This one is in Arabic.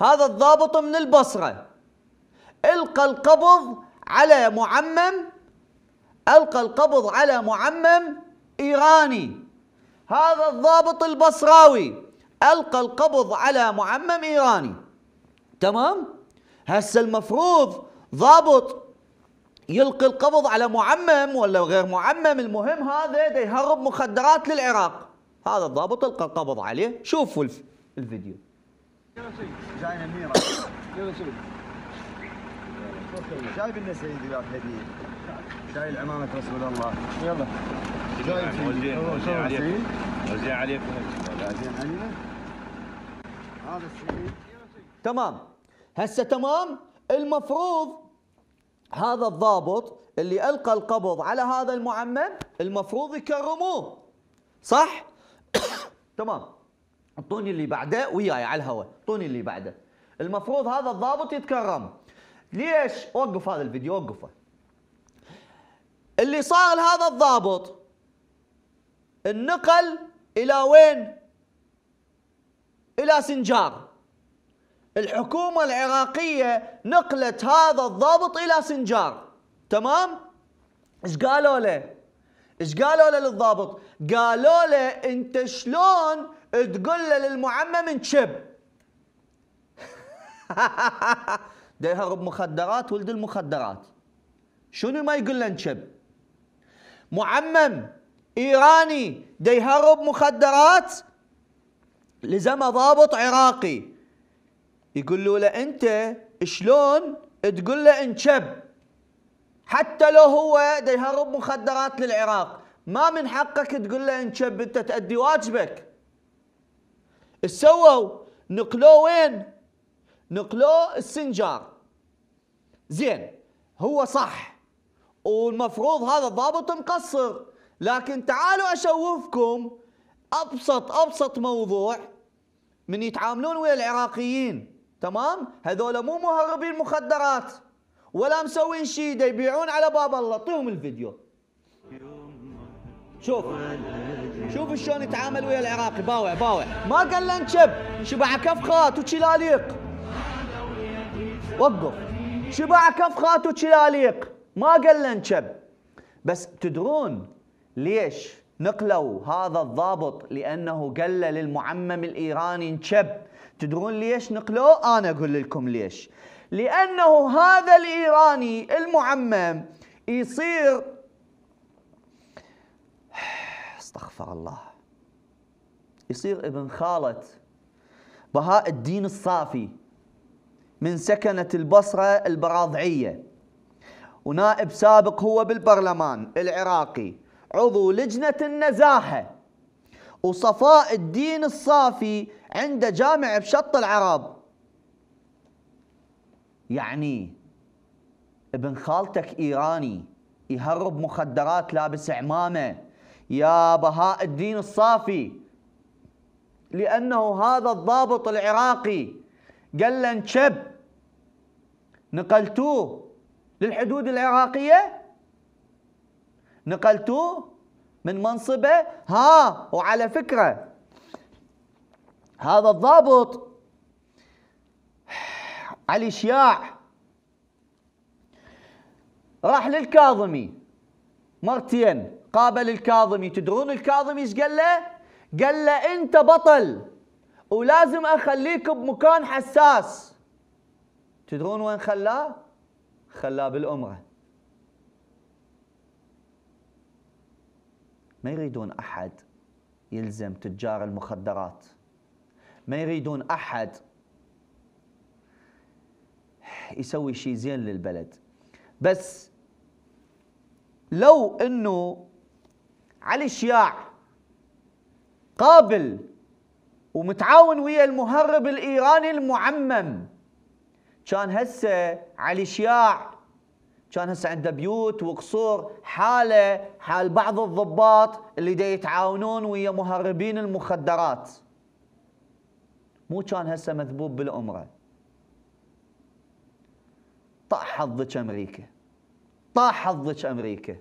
هذا الضابط من البصرة ألقى القبض على معمم ألقى القبض على معمم إيراني هذا الضابط البصراوي ألقى القبض على معمم إيراني تمام هسه المفروض ضابط يلقي القبض على معمم ولا غير معمم المهم هذا يهرب مخدرات للعراق هذا الضابط القى القبض عليه شوفوا الفيديو جاينا يلا النيرة شايف لنا سيدي بعد هدية شايل عمامة رسول الله يلا جايب سيدي وزين عليكم وزين عليكم هذا السيد تمام هسه تمام المفروض هذا الضابط اللي القى القبض على هذا المعمم المفروض يكرموه صح تمام الطوني اللي بعده وياي على الهواء الطوني اللي بعده المفروض هذا الضابط يتكرم ليش وقف هذا الفيديو وقفه اللي صار لهذا الضابط النقل الى وين الى سنجار الحكومه العراقيه نقلت هذا الضابط الى سنجار تمام ايش قالوا له ايش قالوا له للضابط قالوا له انت شلون تقول للمعمم انشب ده يهرب مخدرات ولد المخدرات شنو ما يقول له انشب معمم ايراني ده يهرب مخدرات لزمه ضابط عراقي يقول له انت شلون تقول له انشب حتى لو هو ده يهرب مخدرات للعراق ما من حقك تقول له انشب انت تأدي واجبك ايش سووا؟ نقلوه وين؟ نقلوه السنجار زين هو صح والمفروض هذا الضابط مقصر لكن تعالوا اشوفكم ابسط ابسط موضوع من يتعاملون ويا العراقيين تمام هذول مو مهربين مخدرات ولا مسوين شيء يبيعون على باب الله اعطيهم الفيديو شوف شوف شلون يتعامل ويا العراقي باوع باوع ما قال له انشب شبع كفخات وشلاليق وقف شبع كفخات وشلاليق ما قال له انشب بس تدرون ليش نقلوا هذا الضابط لانه قال للمعمم الايراني انشب تدرون ليش نقلوه انا اقول لكم ليش لانه هذا الايراني المعمم يصير استغفر الله يصير ابن خالة بهاء الدين الصافي من سكنة البصرة البراضعية ونائب سابق هو بالبرلمان العراقي عضو لجنة النزاهة وصفاء الدين الصافي عنده جامع بشط العرب يعني ابن خالتك إيراني يهرب مخدرات لابس عمامه يا بهاء الدين الصافي لأنه هذا الضابط العراقي قال له انشب نقلتوه للحدود العراقية نقلتوه من منصبه ها وعلى فكرة هذا الضابط علي شياع راح للكاظمي مرتين قابل الكاظمي تدرون الكاظمي ايش قال له؟ قال له انت بطل ولازم اخليك بمكان حساس تدرون وين خلاه؟ خلاه بالأمرة ما يريدون أحد يلزم تجار المخدرات ما يريدون أحد يسوي شيء زين للبلد بس لو انه علي الشياع قابل ومتعاون ويا المهرب الايراني المعمم كان هسه علي شياع كان هسه عنده بيوت وقصور حاله حال بعض الضباط اللي دا يتعاونون ويا مهربين المخدرات مو كان هسه مذبوب بالامره طاح حظك امريكا طاح حظك امريكا